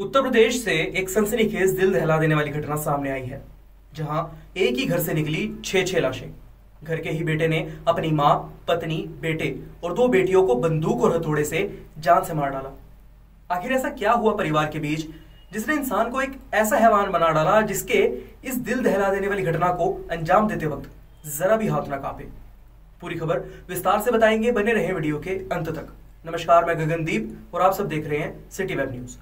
उत्तर प्रदेश से एक सनसनीखेज दिल दहला देने वाली घटना सामने आई है जहां एक ही घर से निकली छह छह लाशें घर के ही बेटे ने अपनी मां पत्नी बेटे और दो बेटियों को बंदूक और हथौड़े से जान से मार डाला आखिर ऐसा क्या हुआ परिवार के बीच जिसने इंसान को एक ऐसा हैवान बना डाला जिसके इस दिल दहला देने वाली घटना को अंजाम देते वक्त जरा भी हाथ ना कांपे पूरी खबर विस्तार से बताएंगे बने रहे वीडियो के अंत तक नमस्कार मैं गगनदीप और आप सब देख रहे हैं City Web News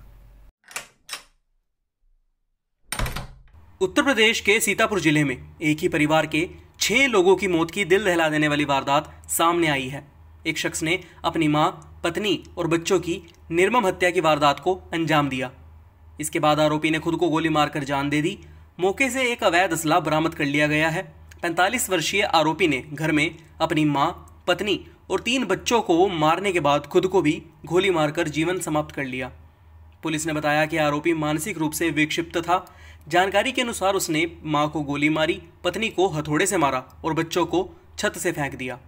Uttar Pradesh के सीतापुर जिले में एक ही परिवार के छह लोगों की मौत की दिल दहला देने वाली वारदात सामने आई है एक शख्स ने अपनी मां, पत्नी और बच्चों की निर्मम हत्या की वारदात को अंजाम दिया इसके बाद आरोपी ने खुद को गोली मारकर जान दे दी मौके से एक अवैध असला बरामद कर लिया गया है 45 वर्षीय आरोपी ने घर में अपनी मां, पत्नी और तीन बच्चों को मारने के बाद खुद को भी गोली मारकर जीवन समाप्त कर लिया पुलिस ने बताया कि आरोपी मानसिक रूप से विक्षिप्त था जानकारी के अनुसार उसने माँ को गोली मारी पत्नी को हथौड़े से मारा और बच्चों को छत से फेंक दिया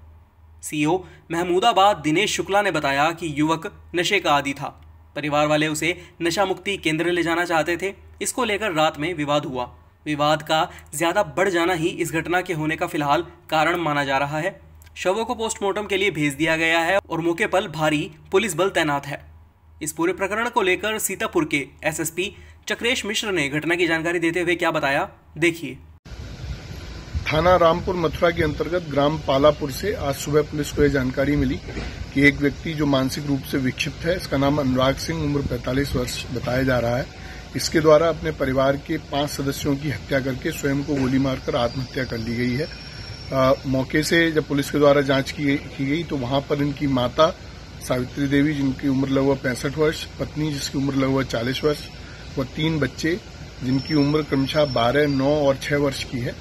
सीओ महमूदाबाद दिनेश शुक्ला ने बताया कि युवक नशे का आदि था परिवार वाले उसे नशा मुक्ति केंद्र ले जाना चाहते थे इसको लेकर रात में विवाद हुआ विवाद का ज्यादा बढ़ जाना ही इस घटना के होने का फिलहाल कारण माना जा रहा है शवों को पोस्टमार्टम के लिए भेज दिया गया है और मौके पर भारी पुलिस बल तैनात है इस पूरे प्रकरण को लेकर सीतापुर के एसएसपी चक्रेश मिश्र ने घटना की जानकारी देते हुए क्या बताया देखिए थाना रामपुर मथुरा के अंतर्गत ग्राम पालापुर से आज सुबह पुलिस को यह जानकारी मिली कि एक व्यक्ति जो मानसिक रूप से विक्षिप्त है इसका नाम अनुराग सिंह उम्र 45 वर्ष बताया जा रहा है इसके द्वारा अपने परिवार के पांच सदस्यों की हत्या करके स्वयं को गोली मारकर आत्महत्या कर ली गई है आ, मौके से जब पुलिस के द्वारा जांच की, की गई तो वहां पर इनकी माता सावित्री देवी जिनकी उम्र लगभग पैंसठ वर्ष पत्नी जिसकी उम्र लगभग चालीस वर्ष व तीन बच्चे जिनकी उम्र क्रमशः बारह नौ और छह वर्ष की है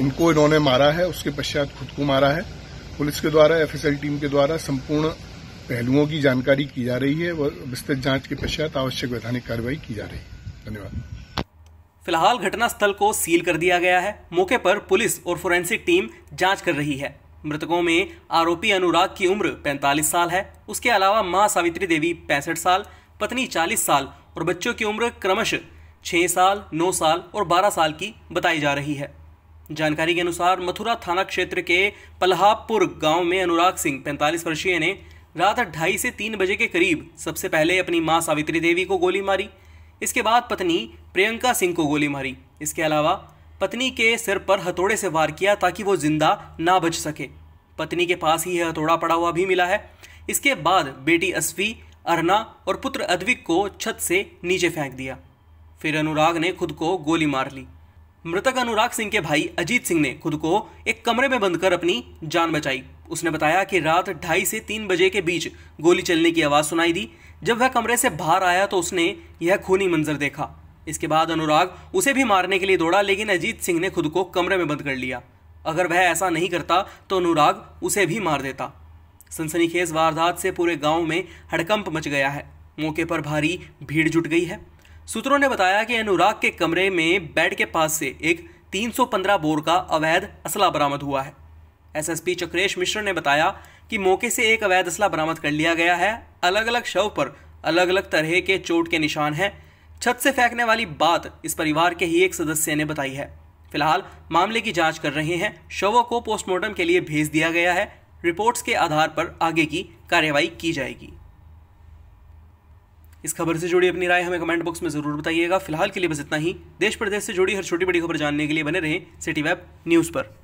इनको इन्होंने मारा है उसके पश्चात खुद को मारा है पुलिस के द्वारा एफएसएल टीम के द्वारा संपूर्ण पहलुओं की जानकारी की जा रही है और विस्तृत जांच के पश्चात आवश्यक वैधानिक कार्रवाई की जा रही है धन्यवाद फिलहाल घटनास्थल को सील कर दिया गया है मौके पर पुलिस और फोरेंसिक टीम जांच कर रही है मृतकों में आरोपी अनुराग की उम्र 45 साल है उसके अलावा मां सावित्री देवी पैंसठ साल पत्नी 40 साल और बच्चों की उम्र क्रमशः 6 साल 9 साल और 12 साल की बताई जा रही है जानकारी के अनुसार मथुरा थाना क्षेत्र के पल्हापुर गांव में अनुराग सिंह 45 वर्षीय ने रात ढाई से तीन बजे के करीब सबसे पहले अपनी माँ सावित्री देवी को गोली मारी इसके बाद पत्नी प्रियंका सिंह को गोली मारी इसके अलावा पत्नी के सिर पर हथौड़े से वार किया ताकि वो जिंदा ना बच सके पत्नी के पास ही यह हथौड़ा पड़ा हुआ भी मिला है इसके बाद बेटी असफी अरना और पुत्र अद्विक को छत से नीचे फेंक दिया फिर अनुराग ने खुद को गोली मार ली मृतक अनुराग सिंह के भाई अजीत सिंह ने खुद को एक कमरे में बंद कर अपनी जान बचाई उसने बताया कि रात ढाई से तीन बजे के बीच गोली चलने की आवाज़ सुनाई दी जब वह कमरे से बाहर आया तो उसने यह खूनी मंजर देखा इसके बाद अनुराग उसे भी मारने के लिए दौड़ा लेकिन अजीत सिंह ने खुद को कमरे में बंद कर लिया अगर वह ऐसा नहीं करता तो अनुराग उसे भी मार देता सनसनीखेज वारदात से पूरे गांव में हड़कंप मच गया है मौके पर भारी भीड़ जुट गई है सूत्रों ने बताया कि अनुराग के कमरे में बेड के पास से एक 315 बोर का अवैध असला बरामद हुआ है एसएसपी चक्रेश मिश्र ने बताया कि मौके से एक अवैध असला बरामद कर लिया गया है अलग अलग शव पर अलग अलग तरह के चोट के निशान हैं छत से फेंकने वाली बात इस परिवार के ही एक सदस्य ने बताई है फिलहाल मामले की जांच कर रहे हैं शवों को पोस्टमार्टम के लिए भेज दिया गया है रिपोर्ट्स के आधार पर आगे की कार्यवाही की जाएगी इस खबर से जुड़ी अपनी राय हमें कमेंट बॉक्स में जरूर बताइएगा फिलहाल के लिए बस इतना ही देश प्रदेश से जुड़ी हर छोटी बड़ी खबर जानने के लिए बने रहें सिटी वेब न्यूज़ पर